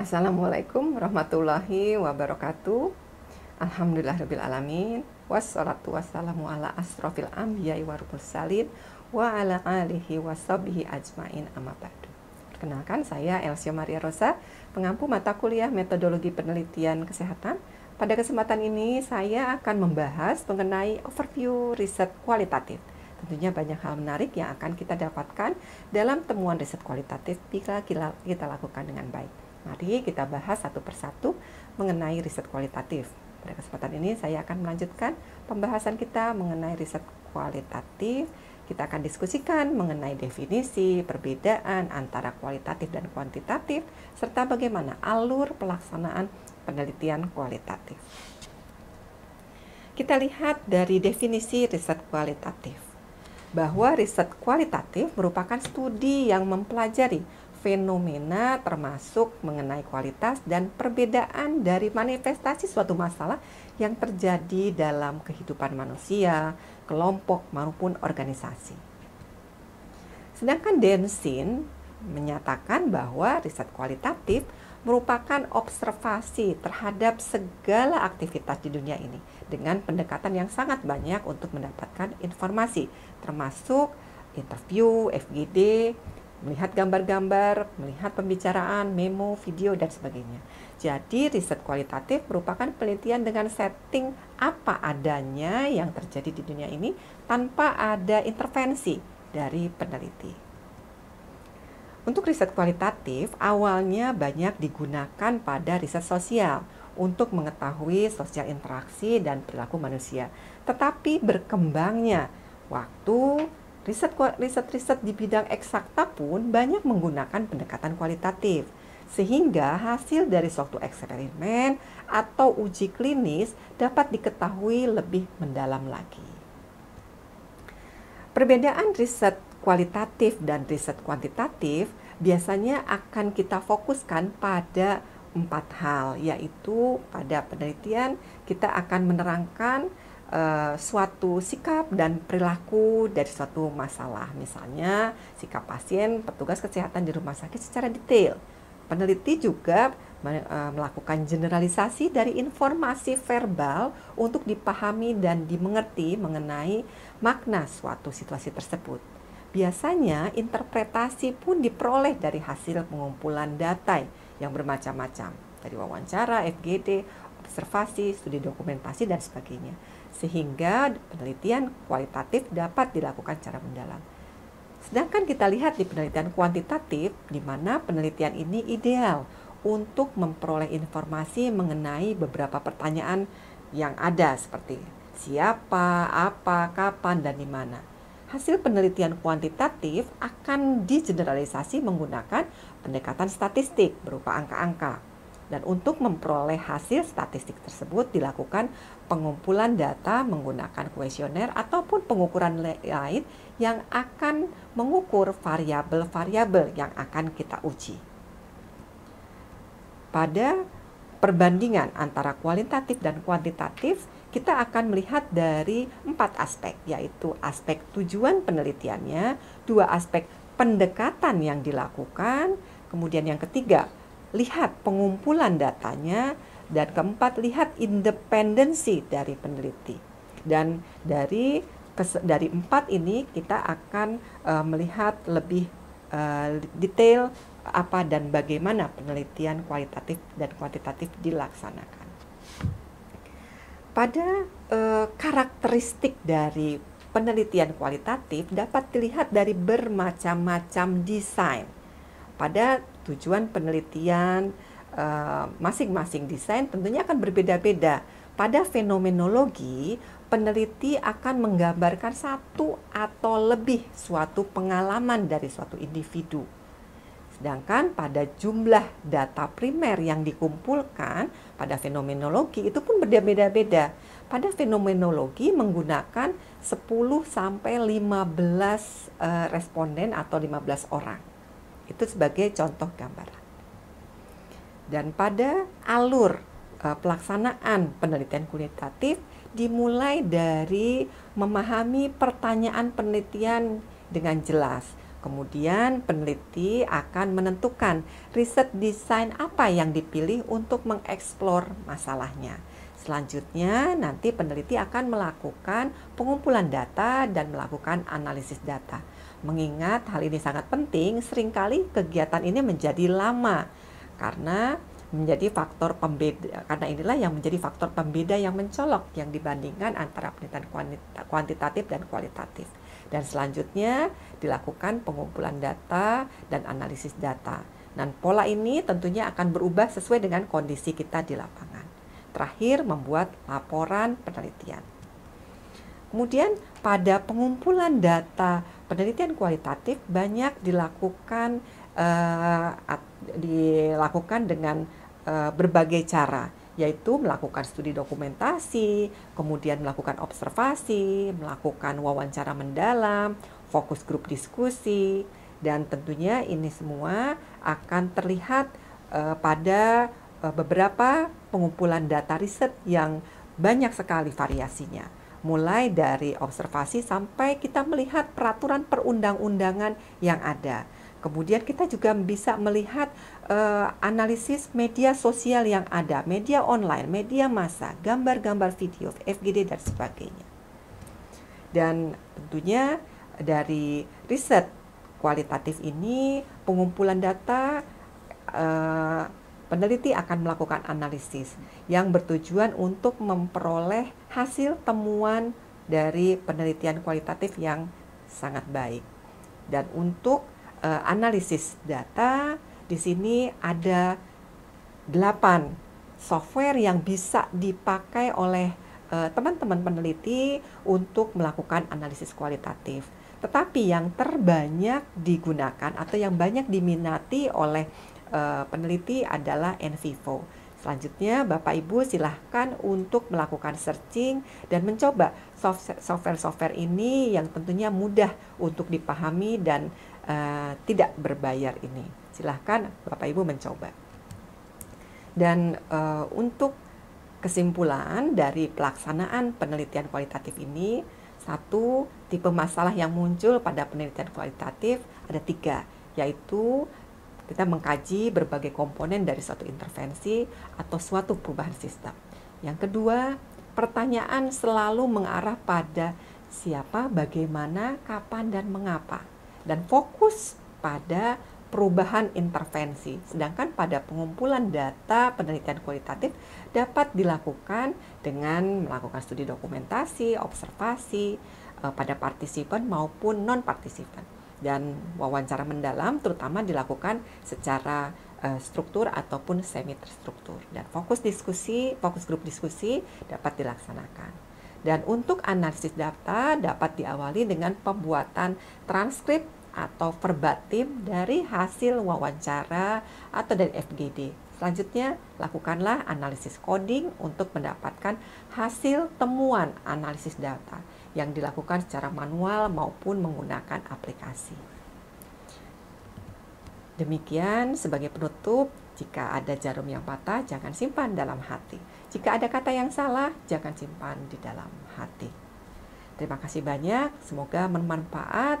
Assalamualaikum warahmatullahi wabarakatuh. Alhamdulillahirabbil alamin. Wassalatu wassalamu ala asrofil anbiya'i wa mursalin wa ala alihi washabihi ajmain amma ba'du. Perkenalkan saya Elsia Maria Rosa, pengampu mata kuliah Metodologi Penelitian Kesehatan. Pada kesempatan ini saya akan membahas mengenai overview riset kualitatif. Tentunya banyak hal menarik yang akan kita dapatkan dalam temuan riset kualitatif bila kita lakukan dengan baik. Mari kita bahas satu persatu mengenai riset kualitatif. Pada kesempatan ini saya akan melanjutkan pembahasan kita mengenai riset kualitatif. Kita akan diskusikan mengenai definisi, perbedaan antara kualitatif dan kuantitatif, serta bagaimana alur pelaksanaan penelitian kualitatif. Kita lihat dari definisi riset kualitatif bahwa riset kualitatif merupakan studi yang mempelajari fenomena termasuk mengenai kualitas dan perbedaan dari manifestasi suatu masalah yang terjadi dalam kehidupan manusia, kelompok maupun organisasi. Sedangkan Densin menyatakan bahwa riset kualitatif merupakan observasi terhadap segala aktivitas di dunia ini dengan pendekatan yang sangat banyak untuk mendapatkan informasi termasuk interview, FGD, melihat gambar-gambar, melihat pembicaraan, memo, video, dan sebagainya. Jadi, riset kualitatif merupakan penelitian dengan setting apa adanya yang terjadi di dunia ini tanpa ada intervensi dari peneliti. Untuk riset kualitatif, awalnya banyak digunakan pada riset sosial untuk mengetahui sosial interaksi dan perilaku manusia. Tetapi berkembangnya waktu, Riset riset-riset di bidang eksakta pun banyak menggunakan pendekatan kualitatif sehingga hasil dari suatu eksperimen atau uji klinis dapat diketahui lebih mendalam lagi. Perbedaan riset kualitatif dan riset kuantitatif biasanya akan kita fokuskan pada empat hal, yaitu pada penelitian kita akan menerangkan Eh, suatu sikap dan perilaku dari suatu masalah. Misalnya, sikap pasien, petugas kesehatan di rumah sakit secara detail. Peneliti juga eh, melakukan generalisasi dari informasi verbal untuk dipahami dan dimengerti mengenai makna suatu situasi tersebut. Biasanya interpretasi pun diperoleh dari hasil pengumpulan data yang bermacam-macam dari wawancara, FGD, observasi, studi dokumentasi dan sebagainya sehingga penelitian kualitatif dapat dilakukan secara mendalam. Sedangkan kita lihat di penelitian kuantitatif, di mana penelitian ini ideal untuk memperoleh informasi mengenai beberapa pertanyaan yang ada seperti siapa, apa, kapan, dan di mana. Hasil penelitian kuantitatif akan digeneralisasi menggunakan pendekatan statistik berupa angka-angka dan untuk memperoleh hasil statistik tersebut dilakukan pengumpulan data menggunakan kuesioner ataupun pengukuran lain yang akan mengukur variabel-variabel yang akan kita uji. Pada perbandingan antara kualitatif dan kuantitatif, kita akan melihat dari empat aspek, yaitu aspek tujuan penelitiannya, dua aspek pendekatan yang dilakukan, kemudian yang ketiga lihat pengumpulan datanya, dan keempat lihat independensi dari peneliti. Dan dari dari empat ini kita akan uh, melihat lebih uh, detail apa dan bagaimana penelitian kualitatif dan kuantitatif dilaksanakan. Pada uh, karakteristik dari penelitian kualitatif dapat dilihat dari bermacam-macam desain. Pada tujuan penelitian eh, masing-masing desain tentunya akan berbeda-beda. Pada fenomenologi, peneliti akan menggambarkan satu atau lebih suatu pengalaman dari suatu individu. Sedangkan pada jumlah data primer yang dikumpulkan pada fenomenologi itu pun berbeda-beda. Pada fenomenologi menggunakan 10 sampai 15 eh, responden atau 15 orang. Itu sebagai contoh gambaran. Dan pada alur uh, pelaksanaan penelitian kualitatif dimulai dari memahami pertanyaan penelitian dengan jelas. Kemudian peneliti akan menentukan riset desain apa yang dipilih untuk mengeksplor masalahnya. Selanjutnya, nanti peneliti akan melakukan pengumpulan data dan melakukan analisis data. Mengingat hal ini sangat penting, seringkali kegiatan ini menjadi lama karena menjadi faktor pembeda karena inilah yang menjadi faktor pembeda yang mencolok yang dibandingkan antara penelitian kuantitatif dan kualitatif. Dan selanjutnya dilakukan pengumpulan data dan analisis data. Dan pola ini tentunya akan berubah sesuai dengan kondisi kita di lapangan. Terakhir membuat laporan penelitian. Kemudian pada pengumpulan data penelitian kualitatif banyak dilakukan uh, dilakukan dengan uh, berbagai cara yaitu melakukan studi dokumentasi, kemudian melakukan observasi, melakukan wawancara mendalam, fokus grup diskusi dan tentunya ini semua akan terlihat uh, pada uh, beberapa pengumpulan data riset yang banyak sekali variasinya mulai dari observasi sampai kita melihat peraturan perundang-undangan yang ada. Kemudian kita juga bisa melihat uh, analisis media sosial yang ada, media online, media massa, gambar-gambar video, FGD dan sebagainya. Dan tentunya dari riset kualitatif ini pengumpulan data uh, peneliti akan melakukan analisis yang bertujuan untuk memperoleh hasil temuan dari penelitian kualitatif yang sangat baik. Dan untuk uh, analisis data di sini ada 8 software yang bisa dipakai oleh eh, teman-teman peneliti untuk melakukan analisis kualitatif. Tetapi yang terbanyak digunakan atau yang banyak diminati oleh Eh, peneliti adalah Envivo. Selanjutnya, Bapak Ibu silahkan untuk melakukan searching dan mencoba software-software ini yang tentunya mudah untuk dipahami dan uh, tidak berbayar ini. Silahkan Bapak Ibu mencoba. Dan uh, untuk kesimpulan dari pelaksanaan penelitian kualitatif ini, satu, tipe masalah yang muncul pada penelitian kualitatif ada tiga, yaitu kita mengkaji berbagai komponen dari suatu intervensi atau suatu perubahan sistem. Yang kedua, pertanyaan selalu mengarah pada siapa, bagaimana, kapan, dan mengapa. Dan fokus pada perubahan intervensi. Sedangkan pada pengumpulan data penelitian kualitatif dapat dilakukan dengan melakukan studi dokumentasi, observasi eh, pada partisipan maupun non-partisipan dan wawancara mendalam terutama dilakukan secara uh, struktur ataupun semi terstruktur dan fokus diskusi, fokus grup diskusi dapat dilaksanakan. Dan untuk analisis data dapat diawali dengan pembuatan transkrip atau verbatim dari hasil wawancara atau dari FGD. Selanjutnya, lakukanlah analisis coding untuk mendapatkan hasil temuan analisis data yang dilakukan secara manual maupun menggunakan aplikasi. Demikian sebagai penutup, jika ada jarum yang patah, jangan simpan dalam hati. Jika ada kata yang salah, jangan simpan di dalam hati. Terima kasih banyak, semoga bermanfaat.